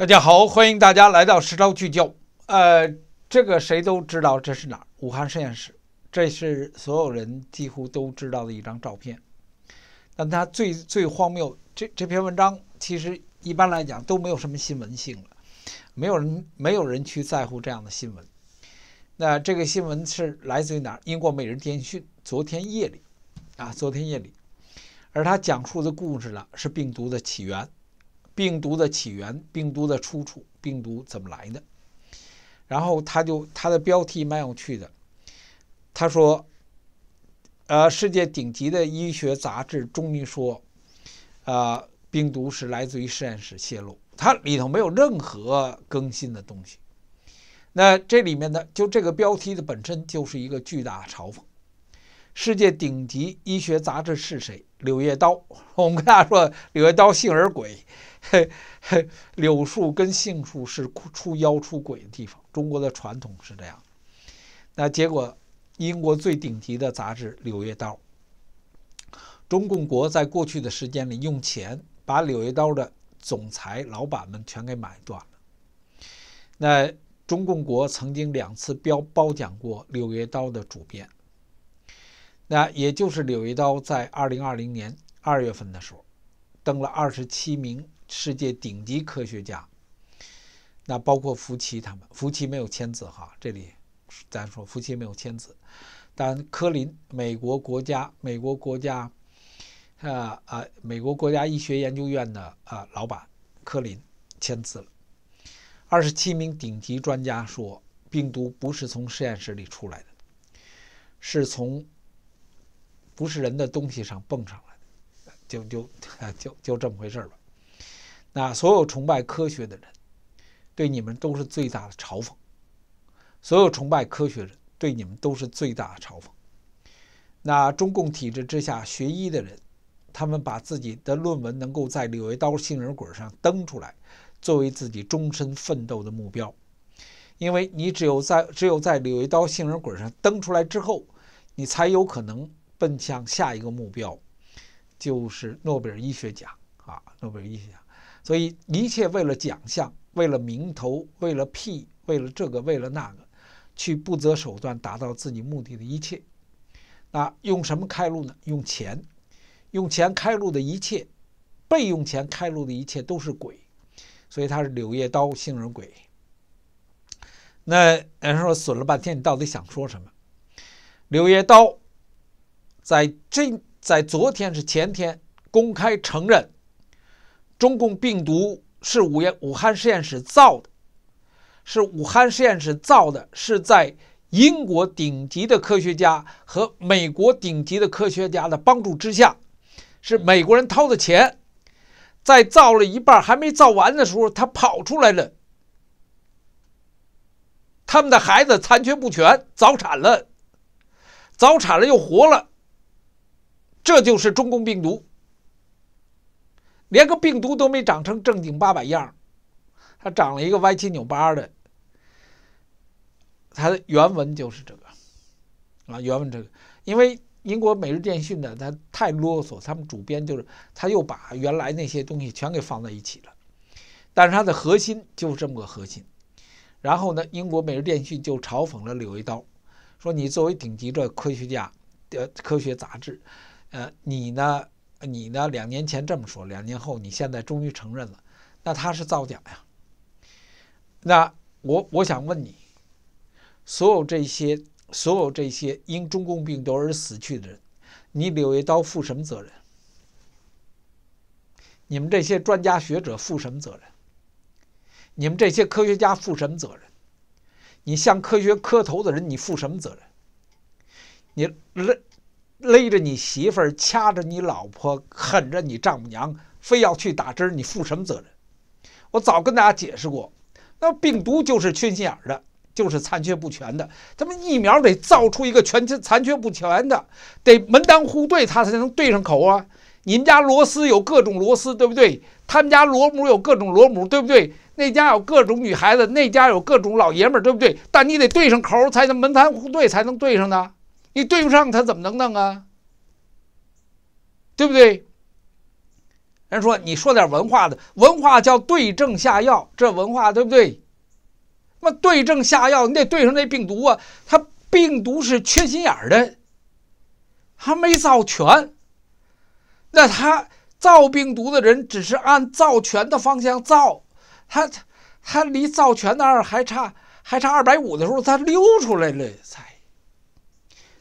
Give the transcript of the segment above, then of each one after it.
大家好，欢迎大家来到《实昭聚焦》。呃，这个谁都知道这是哪儿，武汉实验室，这是所有人几乎都知道的一张照片。但它最最荒谬，这这篇文章其实一般来讲都没有什么新闻性了，没有人没有人去在乎这样的新闻。那这个新闻是来自于哪儿？英国《每日电讯》昨天夜里，啊，昨天夜里，而他讲述的故事呢是病毒的起源。病毒的起源，病毒的出处，病毒怎么来的？然后他就他的标题蛮有趣的，他说：“呃，世界顶级的医学杂志终于说，呃，病毒是来自于实验室泄露。”它里头没有任何更新的东西。那这里面的就这个标题的本身就是一个巨大嘲讽。世界顶级医学杂志是谁？《柳叶刀》。我们跟大家说，《柳叶刀》信而鬼。嘿，柳树跟杏树是出妖出鬼的地方。中国的传统是这样。那结果，英国最顶级的杂志《柳叶刀》中共国在过去的时间里用钱把《柳叶刀》的总裁老板们全给买断了。那中共国曾经两次标褒奖过《柳叶刀》的主编。那也就是《柳叶刀》在二零二零年二月份的时候登了二十七名。世界顶级科学家，那包括福奇他们，福奇没有签字哈。这里，咱说福奇没有签字，但科林，美国国家，美国国家，啊啊，美国国家医学研究院的啊老板科林签字了。二十七名顶级专家说，病毒不是从实验室里出来的，是从不是人的东西上蹦上来的，就就 就就这么回事儿那所有崇拜科学的人，对你们都是最大的嘲讽。所有崇拜科学人对你们都是最大的嘲讽。那中共体制之下学医的人，他们把自己的论文能够在《柳叶刀》《杏仁果》上登出来，作为自己终身奋斗的目标。因为你只有在只有在《柳叶刀》《杏仁果》上登出来之后，你才有可能奔向下一个目标，就是诺贝尔医学奖啊！诺贝尔医学奖。所以一切为了奖项，为了名头，为了屁，为了这个，为了那个，去不择手段达到自己目的的一切。那用什么开路呢？用钱，用钱开路的一切，被用钱开路的一切都是鬼。所以他是柳叶刀，杏仁鬼。那有人说损了半天，你到底想说什么？柳叶刀在这在昨天是前天公开承认。中共病毒是武言武汉实验室造的，是武汉实验室造的，是在英国顶级的科学家和美国顶级的科学家的帮助之下，是美国人掏的钱，在造了一半还没造完的时候，他跑出来了。他们的孩子残缺不全，早产了，早产了又活了，这就是中共病毒。连个病毒都没长成正经八百样儿，它长了一个歪七扭八的。它的原文就是这个，啊，原文这个，因为英国《每日电讯》的它太啰嗦，他们主编就是他又把原来那些东西全给放在一起了，但是它的核心就是这么个核心。然后呢，英国《每日电讯》就嘲讽了柳一刀，说你作为顶级的科学家，呃，科学杂志，呃，你呢？你呢？两年前这么说，两年后你现在终于承认了，那他是造假呀？那我我想问你，所有这些、所有这些因中共病毒而死去的人，你柳叶刀负什么责任？你们这些专家学者负什么责任？你们这些科学家负什么责任？你向科学磕头的人，你负什么责任？你认？勒着你媳妇儿，掐着你老婆，狠着你丈母娘，非要去打针，你负什么责任？我早跟大家解释过，那病毒就是缺心眼的，就是残缺不全的，咱们疫苗得造出一个全残缺不全的，得门当户对，它才能对上口啊。你们家螺丝有各种螺丝，对不对？他们家螺母有各种螺母，对不对？那家有各种女孩子，那家有各种老爷们，对不对？但你得对上口才能门当户对，才能对上呢。你对不上他怎么能弄啊？对不对？人说你说点文化的，文化叫对症下药，这文化对不对？那对症下药，你得对上那病毒啊！他病毒是缺心眼的，还没造全。那他造病毒的人只是按造全的方向造，他他离造全那儿还差还差二百五的时候，他溜出来了才。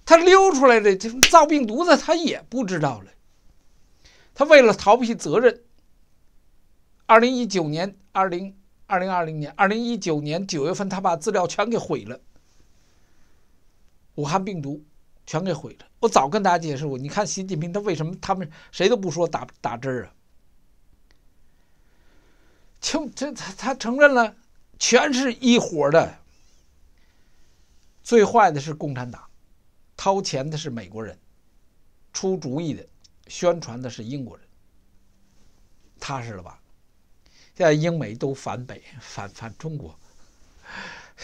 他溜出来的这造病毒的，他也不知道了。他为了逃避责任，二零一九年、二零二零二零年、二零一九年九月份，他把资料全给毁了，武汉病毒全给毁了。我早跟大家解释过，你看习近平他为什么他们谁都不说打打针儿啊？就这他他承认了，全是一伙的。最坏的是共产党。掏钱的是美国人，出主意的、宣传的是英国人，踏实了吧？现在英美都反北，反反中国，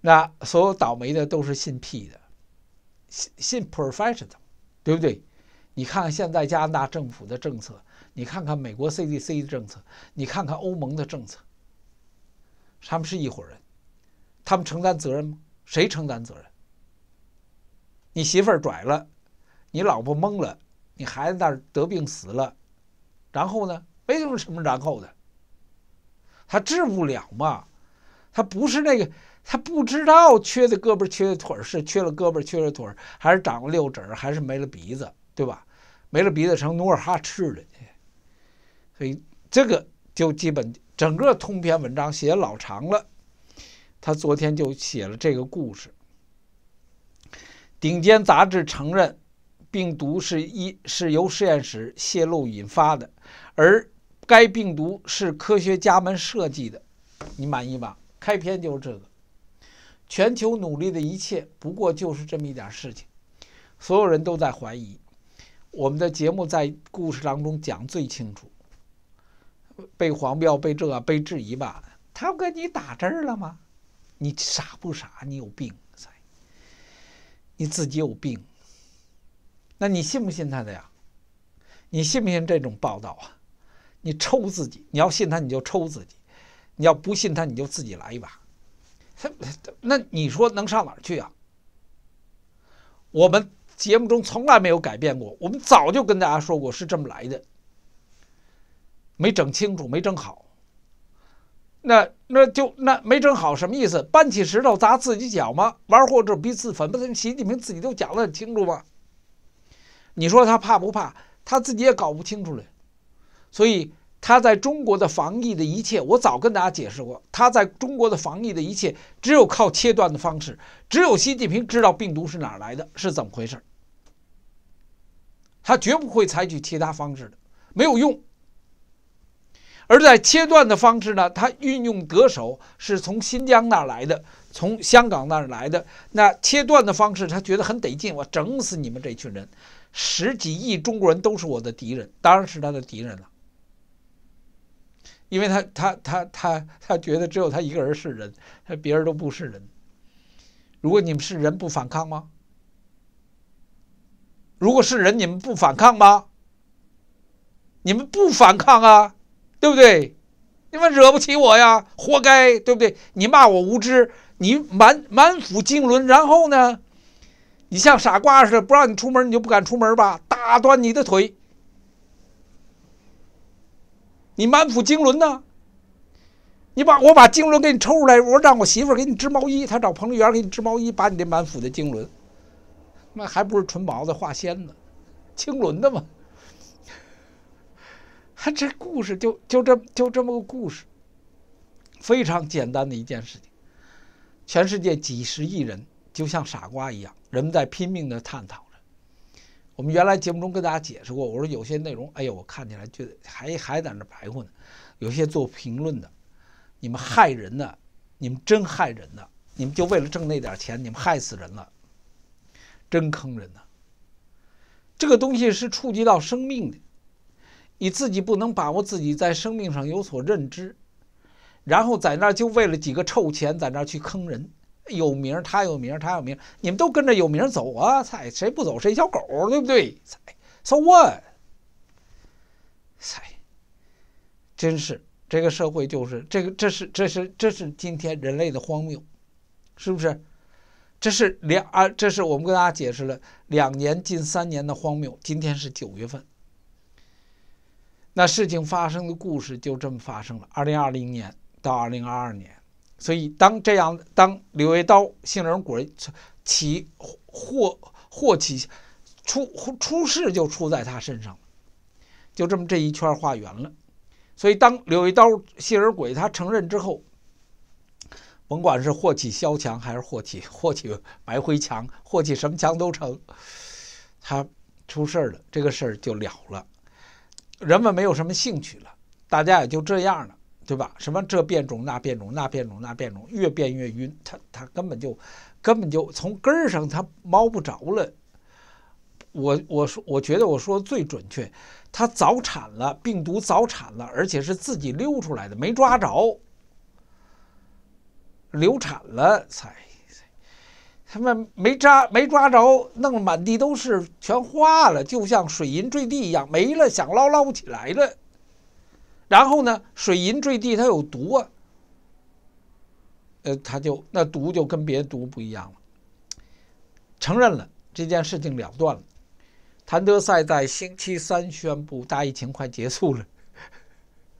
那所有倒霉的都是信屁的，信信 professional，对不对？你看看现在加拿大政府的政策，你看看美国 CDC 的政策，你看看欧盟的政策，他们是一伙人，他们承担责任吗？谁承担责任？你媳妇儿拽了，你老婆懵了，你孩子那儿得病死了，然后呢？没什么什么然后的，他治不了嘛，他不是那个，他不知道缺的胳膊缺的腿是缺了胳膊缺了腿，还是长了六指，还是没了鼻子，对吧？没了鼻子成努尔哈赤了，所以这个就基本整个通篇文章写老长了，他昨天就写了这个故事。顶尖杂志承认，病毒是一是由实验室泄露引发的，而该病毒是科学家们设计的。你满意吧？开篇就是这个，全球努力的一切不过就是这么一点事情。所有人都在怀疑，我们的节目在故事当中讲最清楚。被黄标、被这、被质疑吧？他不跟你打针了吗？你傻不傻？你有病？你自己有病，那你信不信他的呀？你信不信这种报道啊？你抽自己！你要信他，你就抽自己；你要不信他，你就自己来一把。那你说能上哪儿去啊？我们节目中从来没有改变过，我们早就跟大家说过是这么来的，没整清楚，没整好。那那就那没整好什么意思？搬起石头砸自己脚吗？玩火者必自焚。不是习近平自己都讲得很清楚吗？你说他怕不怕？他自己也搞不清楚了。所以他在中国的防疫的一切，我早跟大家解释过。他在中国的防疫的一切，只有靠切断的方式，只有习近平知道病毒是哪来的，是怎么回事。他绝不会采取其他方式的，没有用。而在切断的方式呢？他运用得手是从新疆那儿来的，从香港那儿来的。那切断的方式，他觉得很得劲，我整死你们这群人，十几亿中国人都是我的敌人，当然是他的敌人了。因为他他他他他觉得只有他一个人是人，他别人都不是人。如果你们是人，不反抗吗？如果是人，你们不反抗吗？你们不反抗啊！对不对？你们惹不起我呀，活该，对不对？你骂我无知，你满满腹经纶，然后呢？你像傻瓜似的，不让你出门，你就不敢出门吧？打断你的腿！你满腹经纶呢？你把我把经纶给你抽出来，我让我媳妇给你织毛衣，她找彭丽媛给你织毛衣，把你这满腹的经纶，那还不是纯毛的化纤的，腈纶的吗？这故事就就这就这么个故事，非常简单的一件事情。全世界几十亿人就像傻瓜一样，人们在拼命的探讨着。我们原来节目中跟大家解释过，我说有些内容，哎呦，我看起来就还还在那白混。有些做评论的，你们害人呢，你们真害人呢，你们就为了挣那点钱，你们害死人了，真坑人呐。这个东西是触及到生命的。你自己不能把握自己在生命上有所认知，然后在那儿就为了几个臭钱在那儿去坑人。有名他有名他有名你们都跟着有名走啊！菜谁不走谁小狗，对不对？so w h a t 菜，真是这个社会就是这个，这是这是这是今天人类的荒谬，是不是？这是两，啊，这是我们跟大家解释了两年、近三年的荒谬。今天是九月份。那事情发生的故事就这么发生了，二零二零年到二零二二年，所以当这样，当柳一刀杏仁果起祸祸起出出事就出在他身上了，就这么这一圈画圆了。所以当柳一刀杏仁鬼他承认之后，甭管是祸起萧墙，还是祸起祸起白灰墙，祸起什么墙都成，他出事儿了，这个事儿就了了。人们没有什么兴趣了，大家也就这样了，对吧？什么这变种那变种那变种那变种，越变越晕，他他根本就，根本就从根儿上他摸不着了。我我说我觉得我说的最准确，他早产了，病毒早产了，而且是自己溜出来的，没抓着，流产了才。他们没抓没抓着，弄满地都是，全化了，就像水银坠地一样没了，想捞捞不起来了。然后呢，水银坠地它有毒啊，呃，他就那毒就跟别的毒不一样了。承认了这件事情了断了，谭德赛在星期三宣布大疫情快结束了，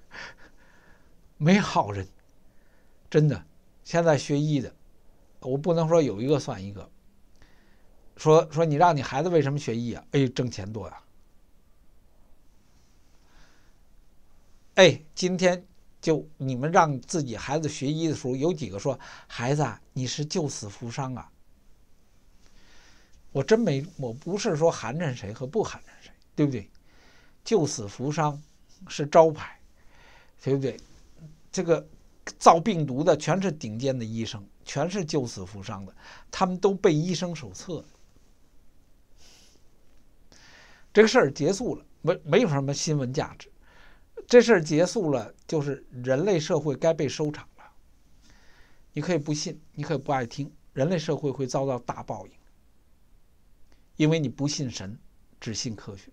没好人，真的，现在学医的。我不能说有一个算一个。说说你让你孩子为什么学医啊？哎，挣钱多呀。哎，今天就你们让自己孩子学医的时候，有几个说孩子啊，你是救死扶伤啊。我真没，我不是说寒碜谁和不寒碜谁，对不对？救死扶伤是招牌，对不对？这个造病毒的全是顶尖的医生。全是救死扶伤的，他们都背医生手册。这个事儿结束了，没，没有什么新闻价值。这事儿结束了，就是人类社会该被收场了。你可以不信，你可以不爱听，人类社会会遭到大报应，因为你不信神，只信科学。